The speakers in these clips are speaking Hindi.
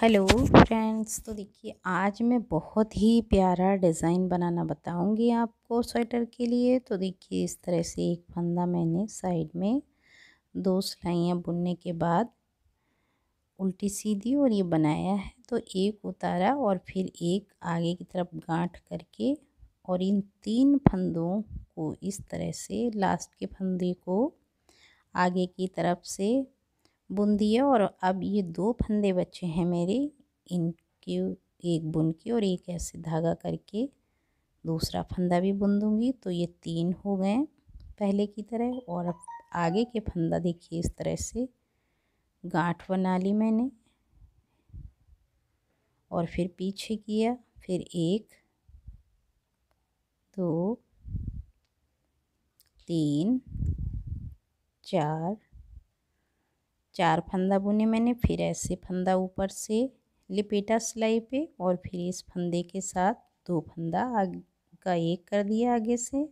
हेलो फ्रेंड्स तो देखिए आज मैं बहुत ही प्यारा डिज़ाइन बनाना बताऊंगी आपको स्वेटर के लिए तो देखिए इस तरह से एक फंदा मैंने साइड में दो सिलाइयाँ बुनने के बाद उल्टी सीधी और ये बनाया है तो एक उतारा और फिर एक आगे की तरफ गांठ करके और इन तीन फंदों को इस तरह से लास्ट के फंदे को आगे की तरफ से बुन दिया और अब ये दो फंदे बचे हैं मेरे इनके एक बुन के और एक ऐसे धागा करके दूसरा फंदा भी बुन दूँगी तो ये तीन हो गए पहले की तरह और अब आगे के फंदा देखिए इस तरह से गांठ बना ली मैंने और फिर पीछे किया फिर एक दो तीन चार चार फंदा बुने मैंने फिर ऐसे फंदा ऊपर से लपेटा सिलाई पे और फिर इस फंदे के साथ दो फंदा का एक कर दिया आगे से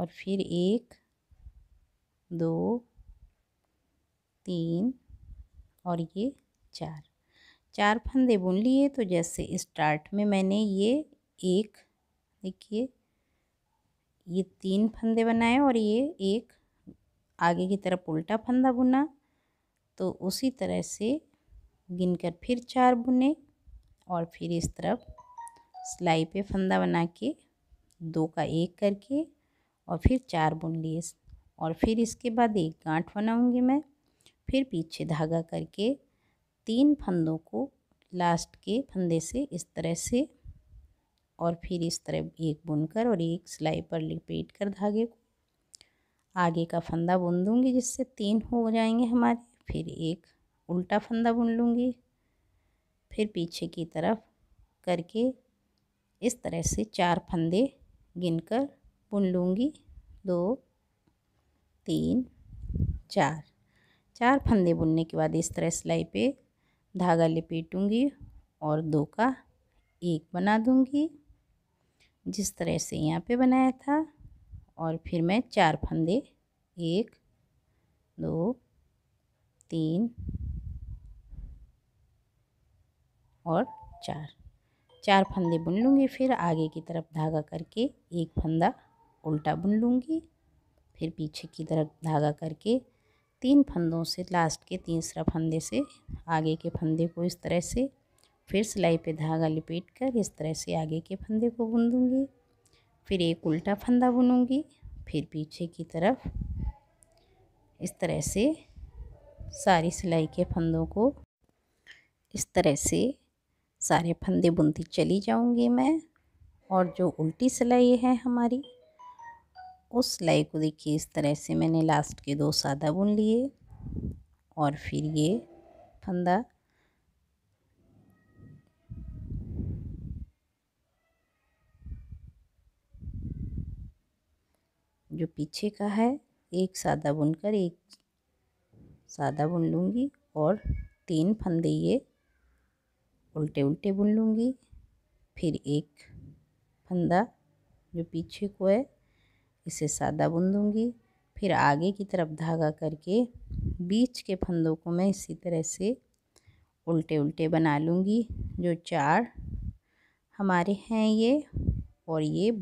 और फिर एक दो तीन और ये चार चार फंदे बुन लिए तो जैसे स्टार्ट में मैंने ये एक देखिए ये तीन फंदे बनाए और ये एक आगे की तरफ उल्टा फंदा बुना तो उसी तरह से गिनकर फिर चार बुने और फिर इस तरफ सिलाई पे फंदा बना के दो का एक करके और फिर चार बुन लिए और फिर इसके बाद एक गांठ बनाऊंगी मैं फिर पीछे धागा करके तीन फंदों को लास्ट के फंदे से इस तरह से और फिर इस तरह एक बुनकर और एक सिलाई पर लपेट कर धागे को आगे का फंदा बुन दूंगी जिससे तीन हो जाएंगे हमारे फिर एक उल्टा फंदा बुन लूँगी फिर पीछे की तरफ करके इस तरह से चार फंदे गिनकर बुन लूँगी दो तीन चार चार फंदे बुनने के बाद इस तरह सिलाई पे धागा लपेटूँगी और दो का एक बना दूँगी जिस तरह से यहाँ पे बनाया था और फिर मैं चार फंदे एक दो तीन और चार चार फंदे बुन लूँगी फिर आगे की तरफ धागा करके एक फंदा उल्टा बुन लूँगी फिर पीछे की तरफ धागा करके तीन फंदों से लास्ट के तीसरा फंदे से आगे के फंदे को इस तरह से फिर सिलाई पे धागा लपेट कर इस तरह से आगे के फंदे को बुन दूँगी फिर एक उल्टा फंदा बुनूँगी फिर पीछे की तरफ इस तरह से सारी सिलाई के फंदों को इस तरह से सारे फंदे बुनती चली जाऊंगी मैं और जो उल्टी सिलाई है हमारी उस सिलाई को देखिए इस तरह से मैंने लास्ट के दो सादा बुन लिए और फिर ये फंदा जो पीछे का है एक सादा बुनकर एक सादा बुन लूँगी और तीन फंदे ये उल्टे उल्टे बुन लूँगी फिर एक फंदा जो पीछे को है इसे सादा बुन दूँगी फिर आगे की तरफ धागा करके बीच के फंदों को मैं इसी तरह से उल्टे उल्टे बना लूँगी जो चार हमारे हैं ये और ये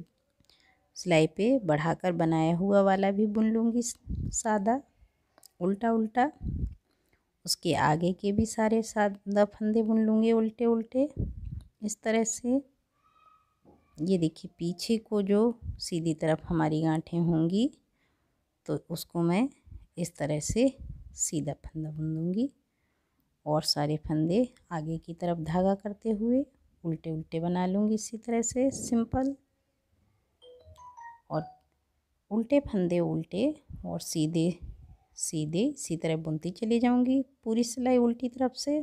सिलाई पे बढ़ाकर बनाया हुआ वाला भी बुन लूँगी सादा उल्टा उल्टा उसके आगे के भी सारे सादा फंदे बुन लूँगी उल्टे उल्टे इस तरह से ये देखिए पीछे को जो सीधी तरफ हमारी गांठें होंगी तो उसको मैं इस तरह से सीधा फंदा बुन दूँगी और सारे फंदे आगे की तरफ धागा करते हुए उल्टे उल्टे बना लूँगी इसी तरह से सिंपल और उल्टे फंदे उल्टे और सीधे सीधे इसी तरह बुनती चली जाऊँगी पूरी सिलाई उल्टी तरफ से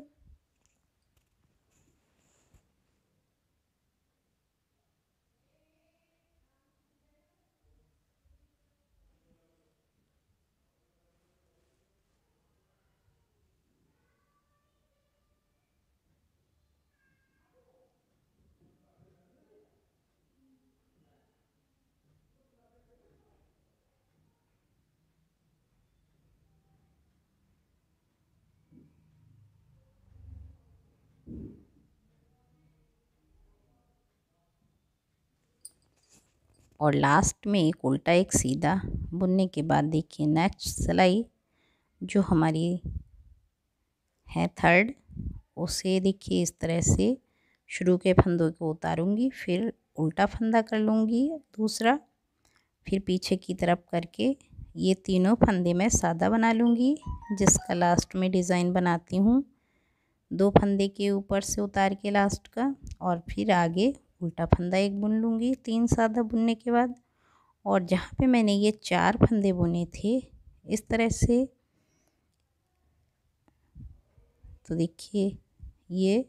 और लास्ट में एक उल्टा एक सीधा बुनने के बाद देखिए नेक्स्ट सिलाई जो हमारी है थर्ड उसे देखिए इस तरह से शुरू के फंदों को उतारूंगी फिर उल्टा फंदा कर लूँगी दूसरा फिर पीछे की तरफ करके ये तीनों फंदे मैं सादा बना लूँगी जिसका लास्ट में डिज़ाइन बनाती हूँ दो फंदे के ऊपर से उतार के लास्ट का और फिर आगे उल्टा फंदा एक बुन लूँगी तीन सादा बुनने के बाद और जहाँ पे मैंने ये चार फंदे बुने थे इस तरह से तो देखिए ये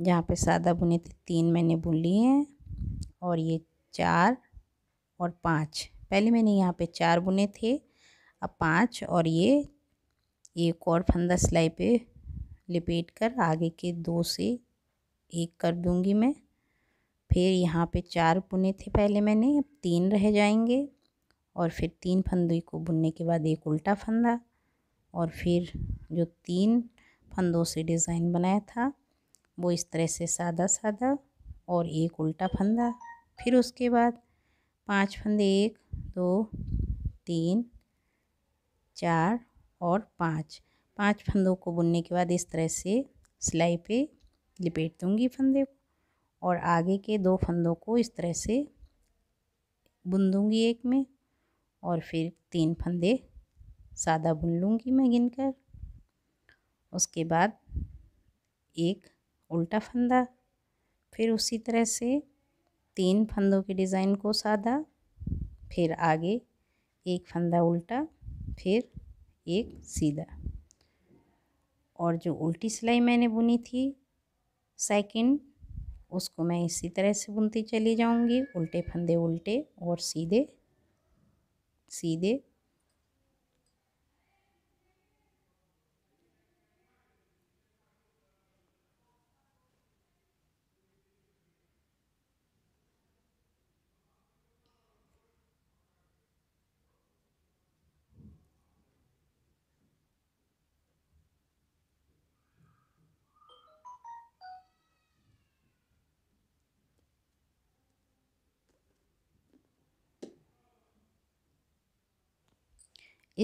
जहाँ पे सादा बुने थे तीन मैंने बुन लिए हैं और ये चार और पाँच पहले मैंने यहाँ पे चार बुने थे अब पाँच और ये एक और फंदा सिलाई पे लपेट कर आगे के दो से एक कर दूंगी मैं फिर यहाँ पे चार बुने थे पहले मैंने अब तीन रह जाएंगे और फिर तीन फंदे को बुनने के बाद एक उल्टा फंदा और फिर जो तीन फंदों से डिज़ाइन बनाया था वो इस तरह से सादा सादा और एक उल्टा फंदा फिर उसके बाद पांच फंदे एक दो तीन चार और पाँच पाँच फंदों को बुनने के बाद इस तरह से सिलाई पे लपेट दूँगी फंदे को और आगे के दो फंदों को इस तरह से बुन दूँगी एक में और फिर तीन फंदे सादा बुन लूँगी मैं गिनकर उसके बाद एक उल्टा फंदा फिर उसी तरह से तीन फंदों के डिज़ाइन को सादा फिर आगे एक फंदा उल्टा फिर एक सीधा और जो उल्टी सिलाई मैंने बुनी थी सेकंड उसको मैं इसी तरह से बुनती चली जाऊंगी उल्टे फंदे उल्टे और सीधे सीधे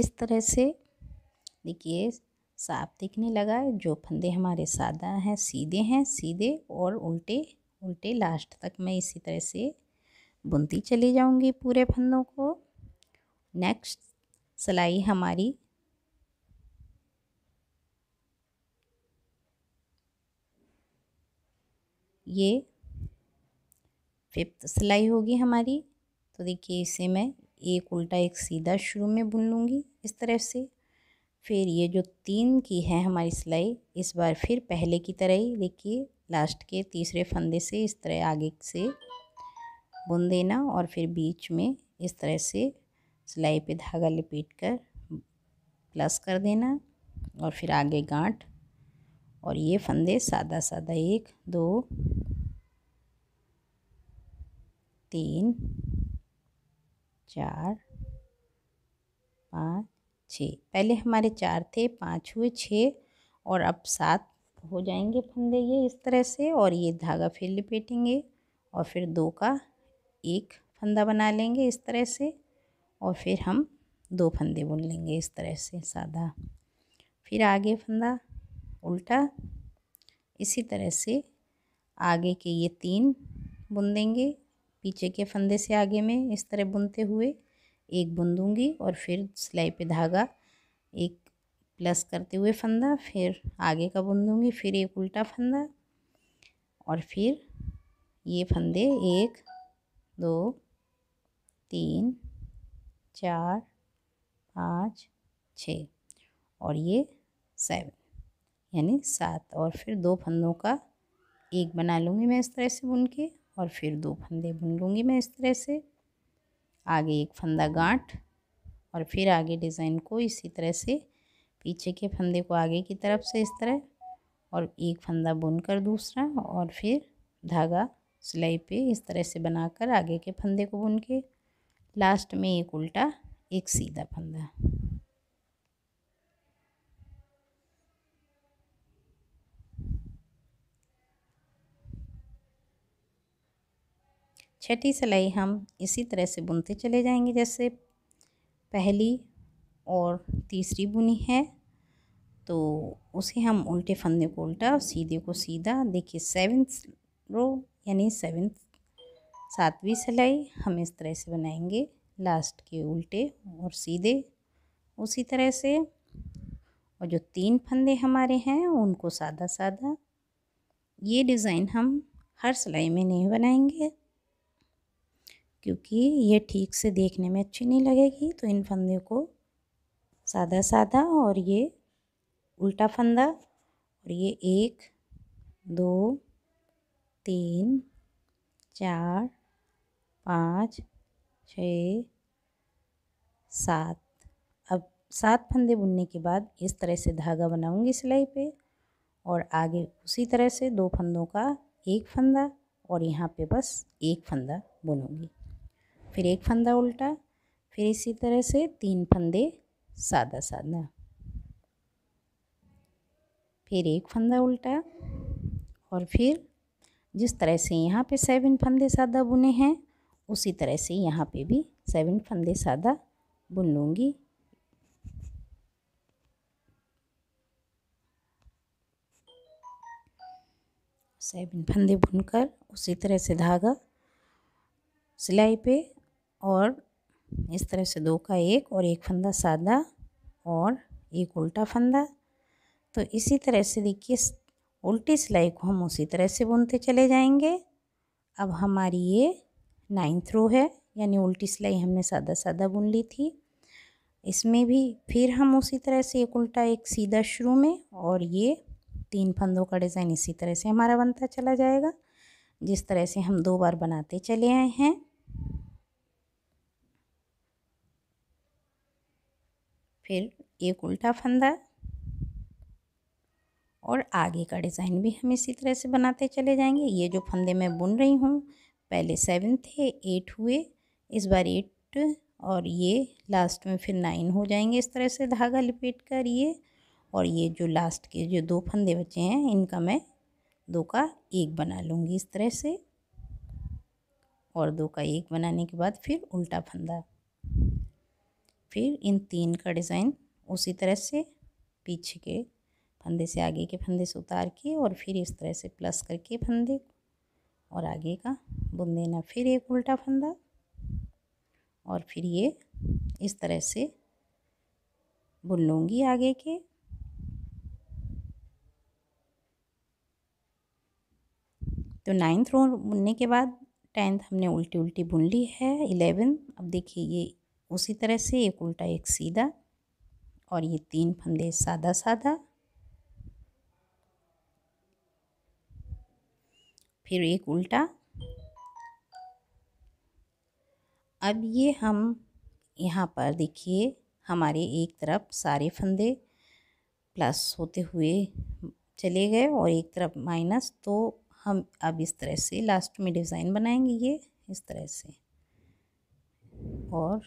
इस तरह से देखिए साफ दिखने लगा जो फंदे हमारे सादा हैं सीधे हैं सीधे और उल्टे उल्टे लास्ट तक मैं इसी तरह से बुनती चली जाऊंगी पूरे फंदों को नेक्स्ट सिलाई हमारी ये फिफ्थ सिलाई होगी हमारी तो देखिए इसे मैं एक उल्टा एक सीधा शुरू में बुन लूँगी इस तरह से फिर ये जो तीन की है हमारी सिलाई इस बार फिर पहले की तरह ही देखिए लास्ट के तीसरे फंदे से इस तरह आगे से बुन देना और फिर बीच में इस तरह से सिलाई पे धागा लपेट कर प्लस कर देना और फिर आगे गांठ और ये फंदे सादा सादा एक दो तीन चार पाँच छः पहले हमारे चार थे पाँच हुए छः और अब सात हो जाएंगे फंदे ये इस तरह से और ये धागा फिर लपेटेंगे और फिर दो का एक फंदा बना लेंगे इस तरह से और फिर हम दो फंदे बुन लेंगे इस तरह से सादा फिर आगे फंदा उल्टा इसी तरह से आगे के ये तीन बुन देंगे पीछे के फंदे से आगे में इस तरह बुनते हुए एक बुन दूँगी और फिर सिलाई पे धागा एक प्लस करते हुए फंदा फिर आगे का बुन दूँगी फिर एक उल्टा फंदा और फिर ये फंदे एक दो तीन चार पाँच छ और ये सेवन यानी सात और फिर दो फंदों का एक बना लूँगी मैं इस तरह से बुन के और फिर दो फंदे बुन लूँगी मैं इस तरह से आगे एक फंदा गांठ और फिर आगे डिज़ाइन को इसी तरह से पीछे के फंदे को आगे की तरफ से इस तरह और एक फंदा बुन कर दूसरा और फिर धागा सिलाई पे इस तरह से बनाकर आगे के फंदे को बुन के लास्ट में एक उल्टा एक सीधा फंदा छठी सिलाई हम इसी तरह से बुनते चले जाएंगे जैसे पहली और तीसरी बुनी है तो उसे हम उल्टे फंदे को उल्टा और सीधे को सीधा देखिए सेवन्थ रो यानी सेवन्थ सातवीं सिलाई हम इस तरह से बनाएंगे लास्ट के उल्टे और सीधे उसी तरह से और जो तीन फंदे हमारे हैं उनको सादा सादा ये डिज़ाइन हम हर सिलाई में नहीं बनाएंगे क्योंकि ये ठीक से देखने में अच्छी नहीं लगेगी तो इन फंदे को सादा सादा और ये उल्टा फंदा और ये एक दो तीन चार पाँच छ सात अब सात फंदे बुनने के बाद इस तरह से धागा बनाऊंगी सिलाई पे और आगे उसी तरह से दो फंदों का एक फंदा और यहाँ पे बस एक फंदा बुनूंगी फिर एक फंदा उल्टा फिर इसी तरह से तीन फंदे सादा सादा फिर एक फंदा उल्टा और फिर जिस तरह से यहाँ पे सेवन फंदे सादा बुने हैं उसी तरह से यहाँ पे भी सेवन फंदे सादा बुन लूँगी सेवन फंदे बुनकर उसी तरह से धागा सिलाई पे और इस तरह से दो का एक और एक फंदा सादा और एक उल्टा फंदा तो इसी तरह से देखिए उल्टी सिलाई को हम उसी तरह से बुनते चले जाएंगे अब हमारी ये नाइन्थ रो है यानी उल्टी सिलाई हमने सादा सादा बुन ली थी इसमें भी फिर हम उसी तरह से एक उल्टा एक सीधा शुरू में और ये तीन फंदों का डिज़ाइन इसी तरह से हमारा बनता चला जाएगा जिस तरह से हम दो बार बनाते चले आए हैं फिर एक उल्टा फंदा और आगे का डिज़ाइन भी हम इसी तरह से बनाते चले जाएंगे ये जो फंदे मैं बुन रही हूँ पहले सेवन थे एट हुए इस बार एट और ये लास्ट में फिर नाइन हो जाएंगे इस तरह से धागा लपेट कर ये और ये जो लास्ट के जो दो फंदे बचे हैं इनका मैं दो का एक बना लूँगी इस तरह से और दो का एक बनाने के बाद फिर उल्टा फंदा फिर इन तीन का डिज़ाइन उसी तरह से पीछे के फंदे से आगे के फंदे से उतार के और फिर इस तरह से प्लस करके फंदे और आगे का बुन देना फिर एक उल्टा फंदा और फिर ये इस तरह से बुन लूँगी आगे के तो नाइन्थ रो बुनने के बाद टेंथ हमने उल्टी उल्टी बुन ली है इलेवेंथ अब देखिए ये उसी तरह से एक उल्टा एक सीधा और ये तीन फंदे सादा सादा फिर एक उल्टा अब ये हम यहाँ पर देखिए हमारे एक तरफ सारे फंदे प्लस होते हुए चले गए और एक तरफ माइनस तो हम अब इस तरह से लास्ट में डिज़ाइन बनाएंगे ये इस तरह से और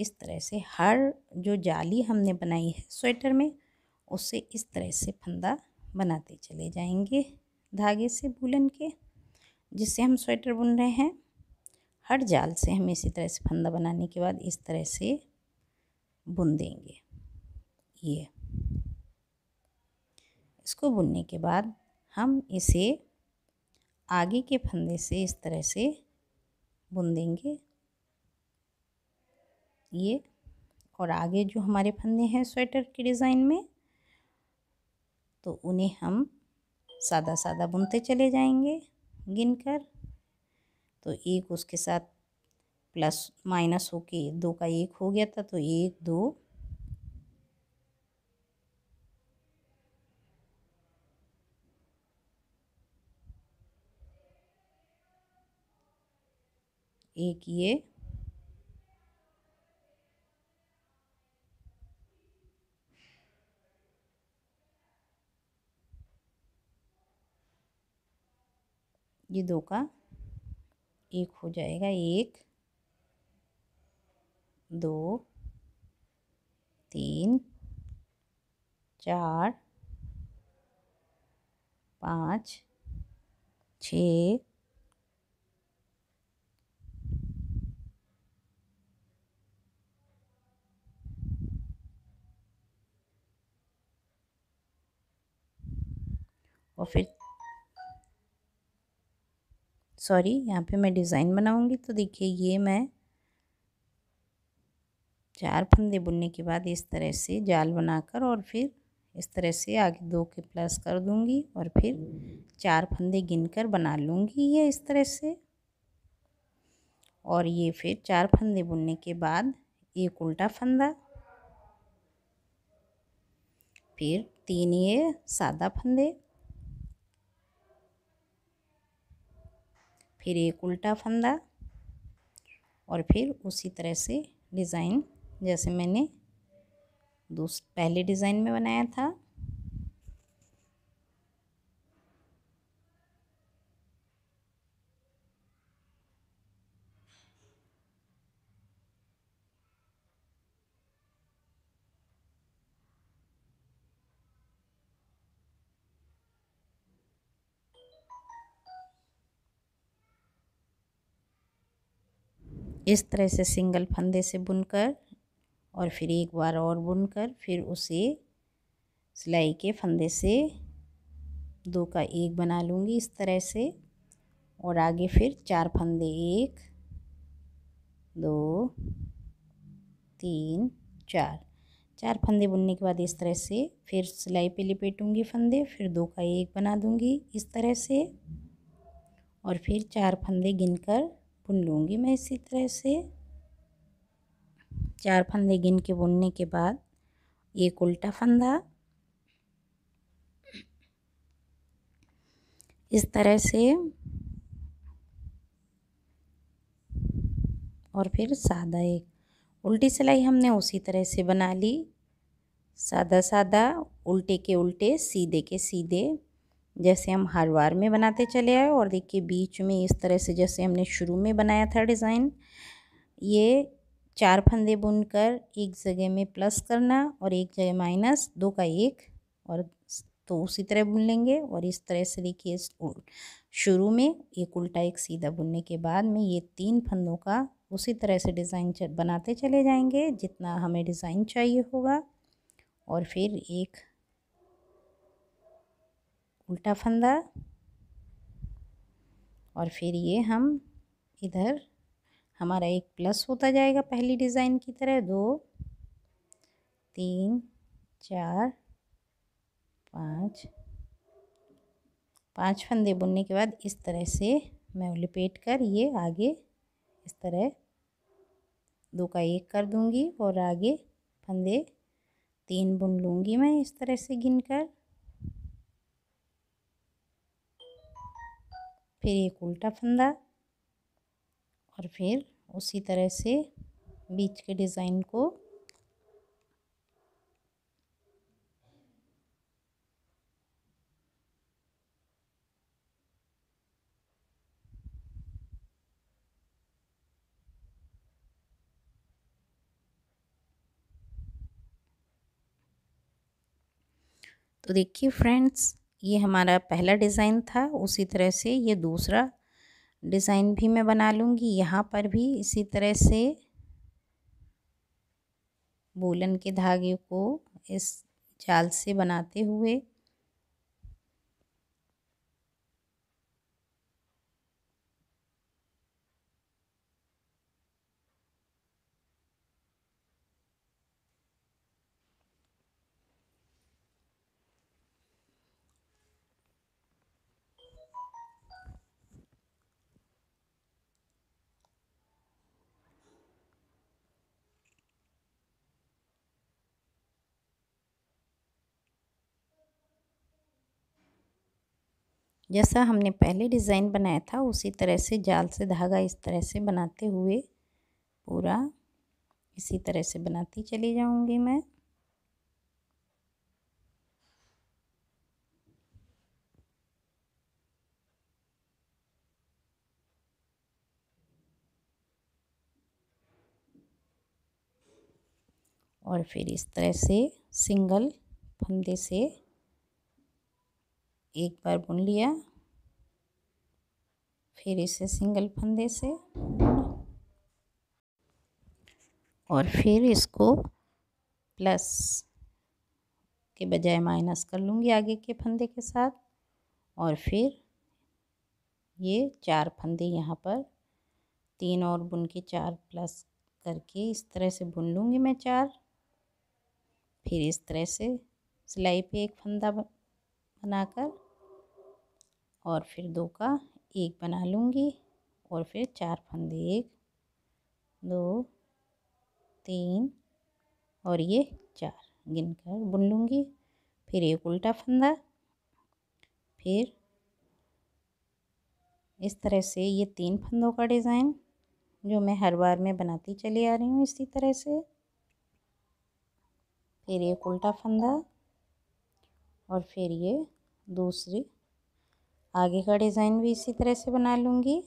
इस तरह से हर जो जाली हमने बनाई है स्वेटर में उसे इस तरह से फंदा बनाते चले जाएंगे धागे से बुलन के जिससे हम स्वेटर बुन रहे हैं हर जाल से हम इसी तरह से फंदा बनाने के बाद इस तरह से बुन देंगे ये इसको बुनने के बाद हम इसे आगे के फंदे से इस तरह से बुन देंगे ये और आगे जो हमारे फंदे हैं स्वेटर के डिज़ाइन में तो उन्हें हम सादा सादा बुनते चले जाएंगे गिन कर तो एक उसके साथ प्लस माइनस होके दो का एक हो गया था तो एक दो एक ये ये दो का एक हो जाएगा एक दो तीन चार पाँच छ और फिर सॉरी यहाँ पे मैं डिज़ाइन बनाऊँगी तो देखिए ये मैं चार फंदे बुनने के बाद इस तरह से जाल बनाकर और फिर इस तरह से आगे दो के प्लस कर दूंगी और फिर चार फंदे गिनकर बना लूँगी ये इस तरह से और ये फिर चार फंदे बुनने के बाद एक उल्टा फंदा फिर तीन ये सादा फंदे फिर एक उल्टा फंदा और फिर उसी तरह से डिज़ाइन जैसे मैंने दूस पहले डिज़ाइन में बनाया था इस तरह से सिंगल फंदे से बुनकर और फिर एक बार और बुनकर फिर उसे सिलाई के फंदे से दो का एक बना लूँगी इस तरह से और आगे फिर चार फंदे एक दो तीन चार चार फंदे बुनने के बाद इस तरह से फिर सिलाई पे लपेटूँगी फंदे फिर दो का एक बना दूँगी इस तरह से और फिर चार फंदे गिनकर बुन लूँगी मैं इसी तरह से चार फंदे गिन के बुनने के बाद एक उल्टा फंदा इस तरह से और फिर सादा एक उल्टी सिलाई हमने उसी तरह से बना ली सादा सादा उल्टे के उल्टे सीधे के सीधे जैसे हम हर बार में बनाते चले आए और देखिए बीच में इस तरह से जैसे हमने शुरू में बनाया था डिज़ाइन ये चार फंदे बुनकर एक जगह में प्लस करना और एक जगह माइनस दो का एक और तो उसी तरह बुन लेंगे और इस तरह से देखिए शुरू में एक उल्टा एक सीधा बुनने के बाद में ये तीन फंदों का उसी तरह से डिज़ाइन बनाते चले जाएंगे जितना हमें डिज़ाइन चाहिए होगा और फिर एक उल्टा फंदा और फिर ये हम इधर हमारा एक प्लस होता जाएगा पहली डिज़ाइन की तरह दो तीन चार पाँच पांच फंदे बुनने के बाद इस तरह से मैं लपेट कर ये आगे इस तरह दो का एक कर दूंगी और आगे फंदे तीन बुन लूँगी मैं इस तरह से गिन कर फिर एक उल्टा फंदा और फिर उसी तरह से बीच के डिज़ाइन को तो देखिए फ्रेंड्स ये हमारा पहला डिज़ाइन था उसी तरह से ये दूसरा डिज़ाइन भी मैं बना लूँगी यहाँ पर भी इसी तरह से बोलन के धागे को इस जाल से बनाते हुए जैसा हमने पहले डिज़ाइन बनाया था उसी तरह से जाल से धागा इस तरह से बनाते हुए पूरा इसी तरह से बनाती चली जाऊंगी मैं और फिर इस तरह से सिंगल फंदे से एक बार बुन लिया फिर इसे सिंगल फंदे से और फिर इसको प्लस के बजाय माइनस कर लूँगी आगे के फंदे के साथ और फिर ये चार फंदे यहाँ पर तीन और बुन के चार प्लस करके इस तरह से बुन लूँगी मैं चार फिर इस तरह से सिलाई पे एक फंदा बनाकर और फिर दो का एक बना लूँगी और फिर चार फंदे एक दो तीन और ये चार गिनकर बुन लूँगी फिर एक उल्टा फंदा फिर इस तरह से ये तीन फंदों का डिज़ाइन जो मैं हर बार में बनाती चली आ रही हूँ इसी तरह से फिर एक उल्टा फंदा और फिर ये दूसरी आगे का डिज़ाइन भी इसी तरह से बना लूँगी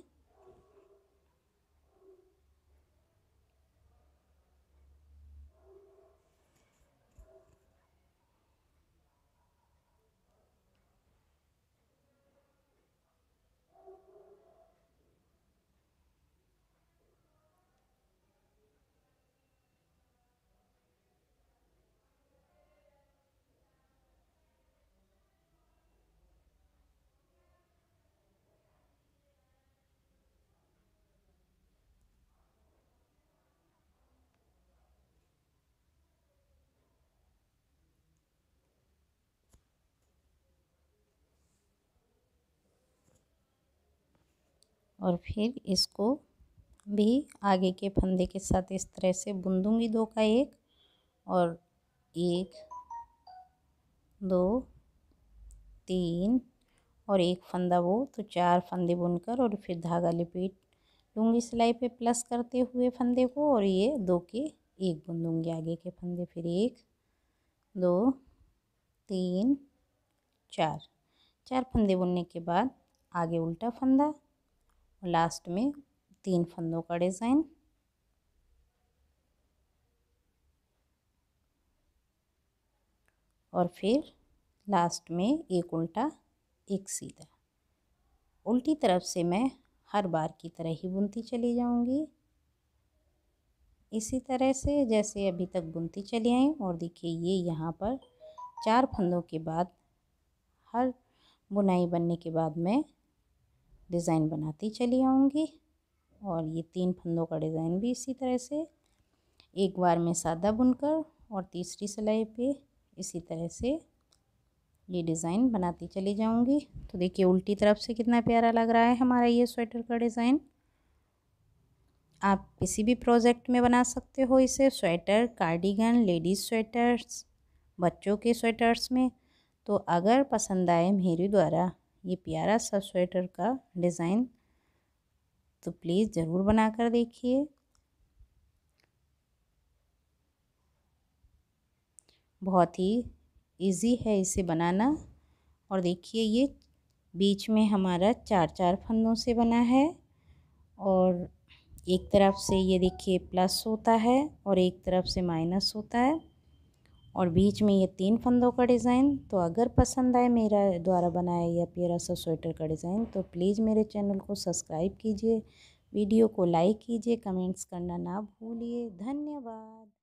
और फिर इसको भी आगे के फंदे के साथ इस तरह से बुन दूँगी दो का एक और एक दो तीन और एक फंदा वो तो चार फंदे बुनकर और फिर धागा लपेट लूँगी सिलाई पे प्लस करते हुए फंदे को और ये दो के एक बुन दूँगी आगे के फंदे फिर एक दो तीन चार चार फंदे बुनने के बाद आगे उल्टा फंदा लास्ट में तीन फंदों का डिज़ाइन और फिर लास्ट में एक उल्टा एक सीधा उल्टी तरफ से मैं हर बार की तरह ही बुनती चली जाऊंगी इसी तरह से जैसे अभी तक बुनती चली आई और देखिए ये यहाँ पर चार फंदों के बाद हर बुनाई बनने के बाद मैं डिज़ाइन बनाती चली आऊँगी और ये तीन फंदों का डिज़ाइन भी इसी तरह से एक बार में सादा बुनकर और तीसरी सिलाई पे इसी तरह से ये डिज़ाइन बनाती चली जाऊँगी तो देखिए उल्टी तरफ से कितना प्यारा लग रहा है हमारा ये स्वेटर का डिज़ाइन आप किसी भी प्रोजेक्ट में बना सकते हो इसे स्वेटर कार्डिगन लेडीज़ स्वेटर्स बच्चों के स्वेटर्स में तो अगर पसंद आए मेरे द्वारा ये प्यारा सा स्वेटर का डिज़ाइन तो प्लीज़ ज़रूर बना कर देखिए बहुत ही इजी है इसे बनाना और देखिए ये बीच में हमारा चार चार फंदों से बना है और एक तरफ से ये देखिए प्लस होता है और एक तरफ से माइनस होता है और बीच में ये तीन फंदों का डिज़ाइन तो अगर पसंद आए मेरा द्वारा बनाया यह प्यारा सा स्वेटर का डिज़ाइन तो प्लीज़ मेरे चैनल को सब्सक्राइब कीजिए वीडियो को लाइक कीजिए कमेंट्स करना ना भूलिए धन्यवाद